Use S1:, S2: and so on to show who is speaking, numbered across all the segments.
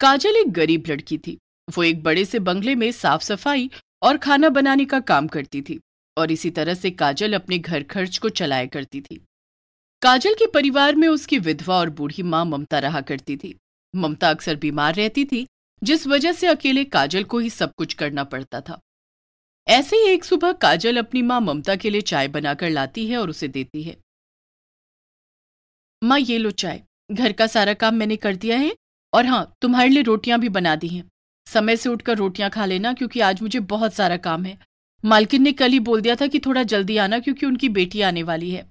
S1: काजल एक गरीब लड़की थी वो एक बड़े से बंगले में साफ सफाई और खाना बनाने का काम करती थी और इसी तरह से काजल अपने घर खर्च को चलाया करती थी काजल के परिवार में उसकी विधवा और बूढ़ी माँ ममता रहा करती थी ममता अक्सर बीमार रहती थी जिस वजह से अकेले काजल को ही सब कुछ करना पड़ता था ऐसे ही एक सुबह काजल अपनी माँ ममता के लिए चाय बनाकर लाती है और उसे देती है माँ ये लो चाय घर का सारा काम मैंने कर दिया है और हाँ तुम्हारे लिए रोटियां भी बना दी हैं समय से उठकर रोटियां खा लेना क्योंकि आज मुझे बहुत सारा काम है मालकिन ने कल ही बोल दिया था कि थोड़ा जल्दी आना क्योंकि उनकी बेटी आने वाली है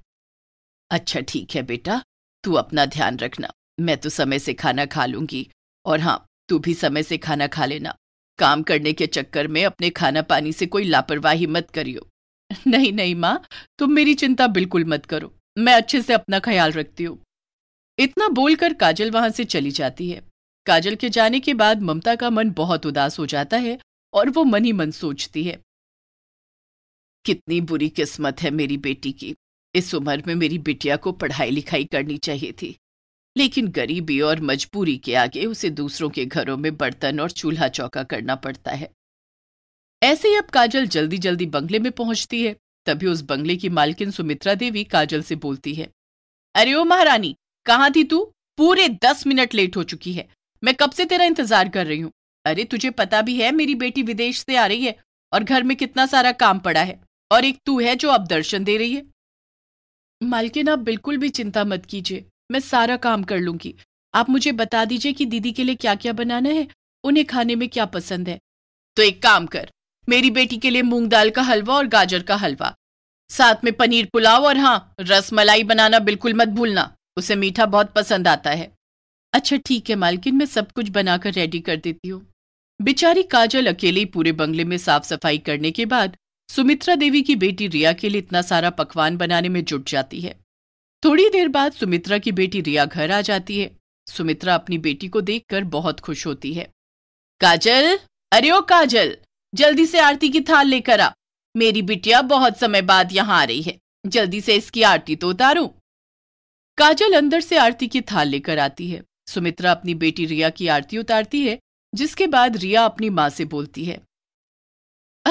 S1: अच्छा ठीक है बेटा तू अपना ध्यान रखना मैं तो समय से खाना खा लूंगी और हाँ तू भी समय से खाना खा लेना काम करने के चक्कर में अपने खाना पानी से कोई लापरवाही मत करियो नहीं नहीं माँ तुम मेरी चिंता बिल्कुल मत करो मैं अच्छे से अपना ख्याल रखती हूँ इतना बोलकर काजल वहां से चली जाती है काजल के जाने के बाद ममता का मन बहुत उदास हो जाता है और वो मन ही मन सोचती है कितनी बुरी किस्मत है मेरी बेटी की इस उम्र में मेरी बिटिया को पढ़ाई लिखाई करनी चाहिए थी लेकिन गरीबी और मजबूरी के आगे उसे दूसरों के घरों में बर्तन और चूल्हा चौका करना पड़ता है ऐसे ही अब काजल जल्दी जल्दी बंगले में पहुंचती है तभी उस बंगले की मालकिन सुमित्रा देवी काजल से बोलती है अरे ओ महारानी कहाँ थी तू पूरे दस मिनट लेट हो चुकी है मैं कब से तेरा इंतजार कर रही हूँ अरे तुझे पता भी है मेरी बेटी विदेश से आ रही है और घर में कितना सारा काम पड़ा है और एक तू है जो अब दर्शन दे रही है मालकिन आप बिल्कुल भी चिंता मत कीजिए मैं सारा काम कर लूंगी आप मुझे बता दीजिए कि दीदी के लिए क्या क्या बनाना है उन्हें खाने में क्या पसंद है तो एक काम कर मेरी बेटी के लिए मूंग दाल का हलवा और गाजर का हलवा साथ में पनीर पुलाव और हाँ रस मलाई बनाना बिल्कुल मत भूलना उसे मीठा बहुत पसंद आता है अच्छा ठीक है मालकिन मैं सब कुछ बनाकर रेडी कर देती हूँ बेचारी काजल अकेले पूरे बंगले में साफ सफाई करने के बाद सुमित्रा देवी की बेटी रिया के लिए इतना सारा पकवान बनाने में जुट जाती है थोड़ी देर बाद सुमित्रा की बेटी रिया घर आ जाती है सुमित्रा अपनी बेटी को देखकर बहुत खुश होती है काजल अरे ओ काजल जल्दी से आरती की थाल लेकर आ मेरी बिटिया बहुत समय बाद यहाँ आ रही है जल्दी से इसकी आरती तो उतारू काजल अंदर से आरती की थाल लेकर आती है सुमित्रा अपनी बेटी रिया की आरती उतारती है जिसके बाद रिया अपनी माँ से बोलती है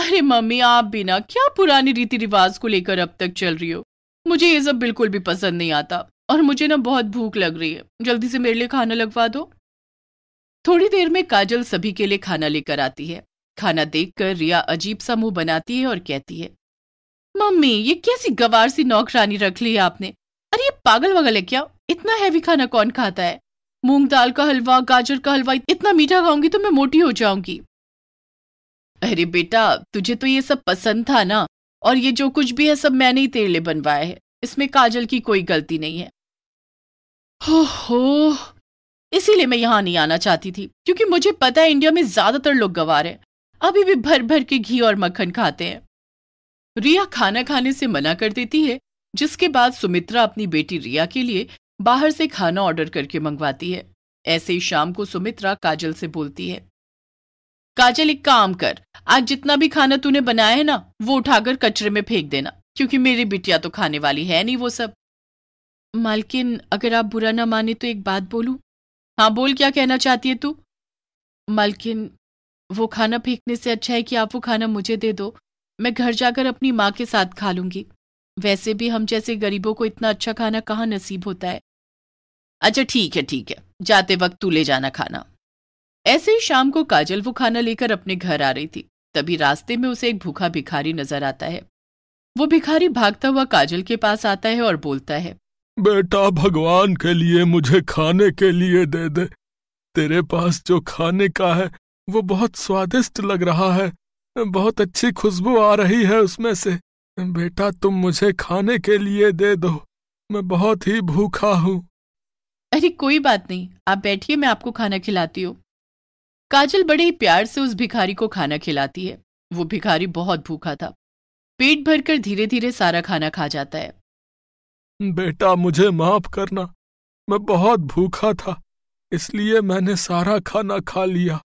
S1: अरे मम्मी आप भी ना क्या पुरानी रीति रिवाज को लेकर अब तक चल रही हो मुझे ये सब बिल्कुल भी पसंद नहीं आता और मुझे ना बहुत भूख लग रही है जल्दी से मेरे लिए खाना लगवा दो थोड़ी देर में काजल सभी के लिए खाना लेकर आती है खाना देखकर रिया अजीब सा मुंह बनाती है और कहती है मम्मी ये कैसी गवार सी नौकरानी रख ली है आपने अरे ये पागल वगल है क्या इतना हैवी खाना कौन खाता है मूंग दाल का हलवा गाजर का हलवा इतना मीठा खाऊंगी तो मैं मोटी हो जाऊंगी अरे बेटा तुझे तो ये सब पसंद था ना और ये जो कुछ भी है सब मैंने ही तेरे लिए बनवाया है इसमें काजल की कोई गलती नहीं है हो हो इसीलिए मैं यहां नहीं आना चाहती थी क्योंकि मुझे पता है इंडिया में ज्यादातर लोग गवार हैं अभी भी भर भर के घी और मक्खन खाते हैं रिया खाना खाने से मना कर देती है जिसके बाद सुमित्रा अपनी बेटी रिया के लिए बाहर से खाना ऑर्डर करके मंगवाती है ऐसे ही शाम को सुमित्रा काजल से बोलती है काजल एक काम कर आज जितना भी खाना तूने बनाया है ना वो उठाकर कचरे में फेंक देना क्योंकि मेरी बिटिया तो खाने वाली है नहीं वो सब मालकिन अगर आप बुरा ना माने तो एक बात बोलू हाँ बोल क्या कहना चाहती है तू मालकिन वो खाना फेंकने से अच्छा है कि आप वो खाना मुझे दे दो मैं घर जाकर अपनी माँ के साथ खा लूंगी वैसे भी हम जैसे गरीबों को इतना अच्छा खाना कहाँ नसीब होता है अच्छा ठीक है ठीक है जाते वक्त तू ले जाना खाना ऐसे ही शाम को काजल वो खाना लेकर अपने घर आ रही थी तभी रास्ते में उसे एक भूखा भिखारी नजर आता है वो भिखारी भागता हुआ काजल के पास आता है और बोलता है बेटा भगवान के लिए मुझे खाने के लिए दे दे तेरे पास जो खाने का है वो बहुत स्वादिष्ट लग रहा है बहुत अच्छी खुशबू आ रही है उसमें से बेटा तुम मुझे खाने के लिए दे दो मैं बहुत ही भूखा हूँ अरे कोई बात नहीं आप बैठिए मैं आपको खाना खिलाती हूँ काजल बड़े ही प्यार से उस भिखारी को खाना खिलाती है वो भिखारी बहुत भूखा था पेट भरकर धीरे धीरे सारा खाना खा जाता है बेटा मुझे माफ करना मैं बहुत भूखा था इसलिए मैंने सारा खाना खा लिया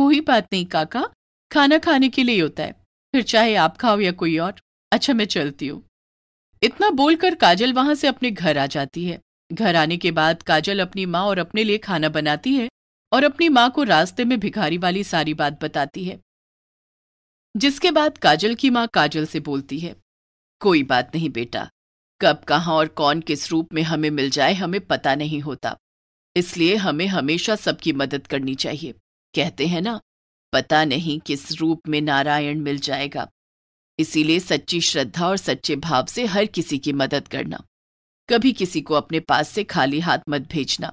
S1: कोई बात नहीं काका खाना खाने के लिए होता है फिर चाहे आप खाओ या कोई और अच्छा मैं चलती हूँ इतना बोलकर काजल वहां से अपने घर आ जाती है घर आने के बाद काजल अपनी माँ और अपने लिए खाना बनाती है और अपनी माँ को रास्ते में भिखारी वाली सारी बात बताती है जिसके बाद काजल की माँ काजल से बोलती है कोई बात नहीं बेटा कब कहाँ और कौन किस रूप में हमें मिल जाए हमें पता नहीं होता इसलिए हमें हमेशा सबकी मदद करनी चाहिए कहते हैं ना पता नहीं किस रूप में नारायण मिल जाएगा इसीलिए सच्ची श्रद्धा और सच्चे भाव से हर किसी की मदद करना कभी किसी को अपने पास से खाली हाथ मत भेजना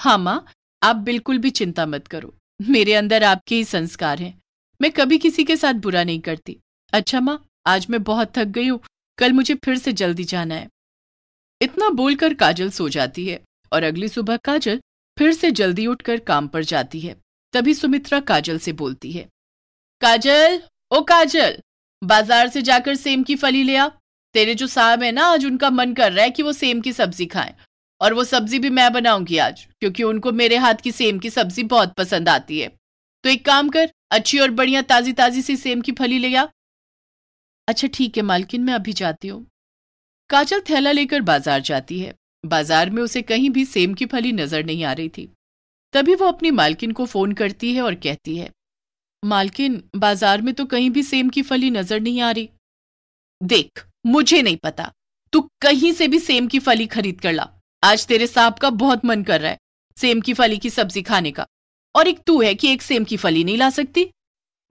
S1: हाँ माँ आप बिल्कुल भी चिंता मत करो मेरे अंदर आपके ही संस्कार हैं मैं कभी किसी के साथ बुरा नहीं करती अच्छा माँ आज मैं बहुत थक गई हूँ कल मुझे फिर से जल्दी जाना है इतना बोलकर काजल सो जाती है और अगली सुबह काजल फिर से जल्दी उठकर काम पर जाती है तभी सुमित्रा काजल से बोलती है काजल ओ काजल बाजार से जाकर सेम की फली ले आ तेरे जो साहब है ना आज उनका मन कर रहा है कि वो सेम की सब्जी खाएं और वो सब्जी भी मैं बनाऊंगी आज क्योंकि उनको मेरे हाथ की सेम की सब्जी बहुत पसंद आती है तो एक काम कर अच्छी और बढ़िया ताजी ताजी सी सेम की फली ले आ अच्छा ठीक है मालकिन मैं अभी जाती हूँ काजल थैला लेकर बाजार जाती है बाजार में उसे कहीं भी सेम की फली नजर नहीं आ रही थी तभी वो अपनी मालकिन को फोन करती है और कहती है मालकिन बाजार में तो कहीं भी सेम की फली नजर नहीं आ रही देख मुझे नहीं पता तू कहीं से भी सेम की फली खरीद कर ला आज तेरे साहब का बहुत मन कर रहा है सेम की फली की सब्जी खाने का और एक तू है कि एक सेम की फली नहीं ला सकती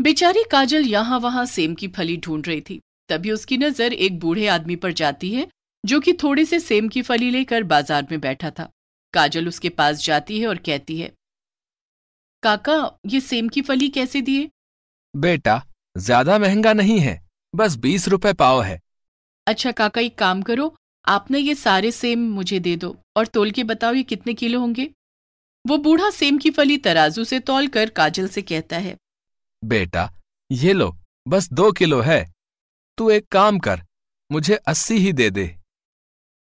S1: बेचारी काजल यहां वहां सेम की फली ढूंढ रही थी तभी उसकी नजर एक बूढ़े आदमी पर जाती है जो कि थोड़े से सेम की फली लेकर बाजार में बैठा था काजल उसके पास जाती है और कहती है काका ये सेम की फली कैसे दिए बेटा ज्यादा महंगा नहीं है बस बीस रुपए पाव है अच्छा काका एक काम करो आप ना ये सारे सेम मुझे दे दो और तोल के बताओ ये कितने किलो होंगे वो बूढ़ा सेम की फली तराजू से तोल कर काजल से कहता है बेटा ये लो बस दो किलो है तू एक काम कर मुझे अस्सी ही दे दे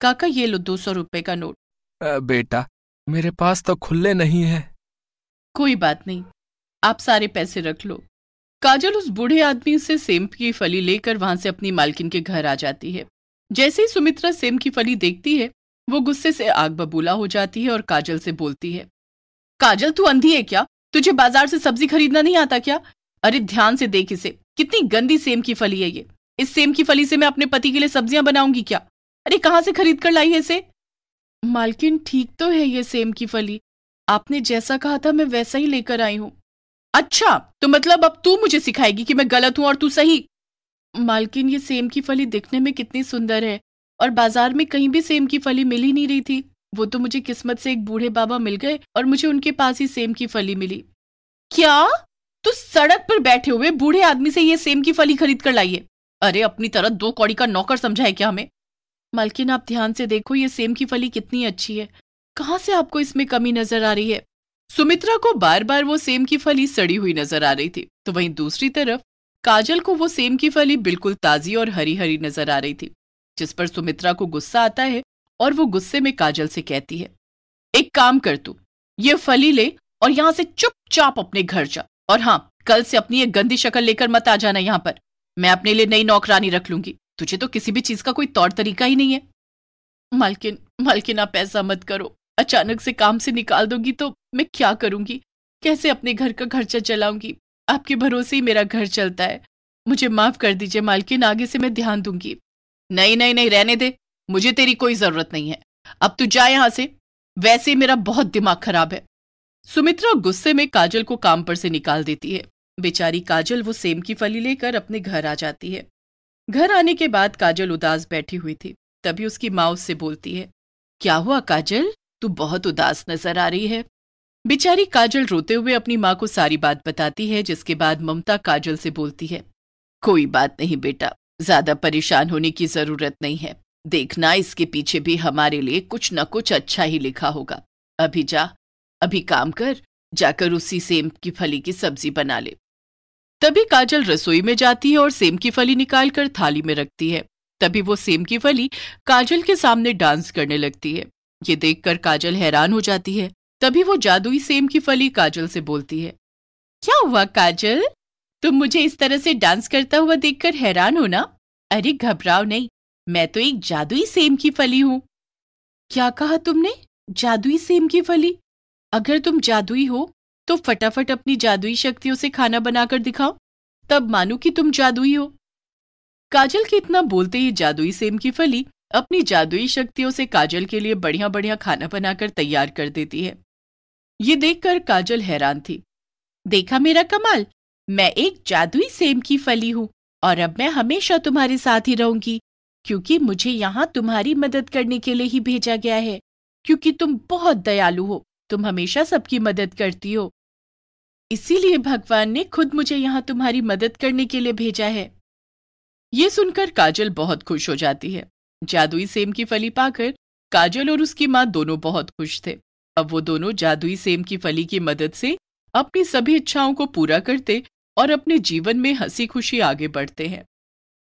S1: काका ये लो दो सौ रुपए का नोट आ, बेटा मेरे पास तो खुले नहीं है कोई बात नहीं आप सारे पैसे रख लो काजल उस बूढ़े आदमी से सेम की फली लेकर वहां से अपनी मालकिन के घर आ जाती है जैसे ही सुमित्रा सेम की फली देखती है वो गुस्से से आग बबूला हो जाती है और काजल से बोलती है काजल तू अंधी है क्या तुझे बाजार से सब्जी खरीदना नहीं आता क्या अरे ध्यान से देख इसे कितनी गंदी सेम की फली है ये इस सेम की फली से मैं अपने पति के लिए सब्जियां बनाऊंगी क्या अरे कहाँ से खरीद कर लाई है इसे मालकिन ठीक तो है ये सेम की फली आपने जैसा कहा था मैं वैसा ही लेकर आई हूं अच्छा तो मतलब अब तू मुझे सिखाएगी कि मैं गलत हूं और तू सही मालकिन ये सेम की फली दिखने में कितनी सुंदर है और बाजार में कहीं भी सेम की फली मिल ही नहीं रही थी वो तो मुझे किस्मत से एक बूढ़े बाबा मिल गए और मुझे उनके पास ही सेम की फली मिली क्या तू सड़क पर बैठे हुए बूढ़े आदमी से ये सेम की फली खरीद कर लाइए अरे अपनी तरह दो कौड़ी का नौकर समझा है क्या हमें मालकिन आप ध्यान से देखो ये सेम की फली कितनी अच्छी है कहाँ से आपको इसमें कमी नजर आ रही है सुमित्रा को बार बार वो सेम की फली सड़ी हुई नजर आ रही थी तो वहीं दूसरी तरफ काजल को वो सेम की फली बिल्कुल ताजी और हरी हरी नजर आ रही थी जिस पर सुमित्रा को गुस्सा आता है और वो गुस्से में काजल से कहती है एक काम कर तू ये फली ले और यहां से चुपचाप अपने घर जा और हाँ कल से अपनी एक गंदी शक्ल लेकर मत आ जाना यहाँ पर मैं अपने लिए नई नौकरानी रख लूंगी तुझे तो किसी भी चीज का कोई तौर तरीका ही नहीं है मालकिन मालकिन आप ऐसा मत करो अचानक से काम से निकाल दोगी तो मैं क्या करूंगी कैसे अपने घर का खर्चा चलाऊंगी आपके भरोसे ही मेरा घर चलता है मुझे माफ कर दीजिए मालकिन आगे से मैं ध्यान दूंगी नहीं नहीं नहीं रहने दे मुझे तेरी कोई जरूरत नहीं है अब तू जा यहां से वैसे मेरा बहुत दिमाग खराब है सुमित्रा गुस्से में काजल को काम पर से निकाल देती है बेचारी काजल वो सेम की फली लेकर अपने घर आ जाती है घर आने के बाद काजल उदास बैठी हुई थी तभी उसकी माँ उससे बोलती है क्या हुआ काजल तू बहुत उदास नजर आ रही है बेचारी काजल रोते हुए अपनी माँ को सारी बात बताती है जिसके बाद ममता काजल से बोलती है कोई बात नहीं बेटा ज्यादा परेशान होने की जरूरत नहीं है देखना इसके पीछे भी हमारे लिए कुछ न कुछ अच्छा ही लिखा होगा अभी जा अभी काम कर जाकर उसी सेम की फली की सब्जी बना ले तभी काजल रसोई में जाती है और सेम की फली निकालकर थाली में रखती है तभी वो सेम की फली काजल के सामने डांस करने लगती है ये देखकर काजल हैरान हो जाती है तभी वो जादुई सेम की फली काजल से बोलती है क्या हुआ काजल तुम मुझे इस तरह से डांस करता हुआ देखकर हैरान हो ना अरे घबराओ नहीं मैं तो एक जादुई सेम की फली हूं क्या कहा तुमने जादुई सेम की फली अगर तुम जादुई हो तो फटाफट अपनी जादुई शक्तियों से खाना बनाकर दिखाओ तब मानो कि तुम जादुई हो काजल के इतना बोलते ही जादुई सेम की फली अपनी जादुई शक्तियों से काजल के लिए बढ़िया बढ़िया खाना बनाकर तैयार कर देती है ये देखकर काजल हैरान थी देखा मेरा कमाल मैं एक जादुई सेम की फली हूँ और अब मैं हमेशा तुम्हारे साथ ही रहूंगी क्योंकि मुझे यहाँ तुम्हारी मदद करने के लिए ही भेजा गया है क्योंकि तुम बहुत दयालु हो तुम हमेशा सबकी मदद करती हो इसीलिए भगवान ने खुद मुझे यहाँ तुम्हारी मदद करने के लिए भेजा है ये सुनकर काजल बहुत खुश हो जाती है जादुई सेम की फली पाकर काजल और उसकी माँ दोनों बहुत खुश थे अब वो दोनों जादुई सेम की फली की मदद से अपनी सभी इच्छाओं को पूरा करते और अपने जीवन में हंसी खुशी आगे बढ़ते हैं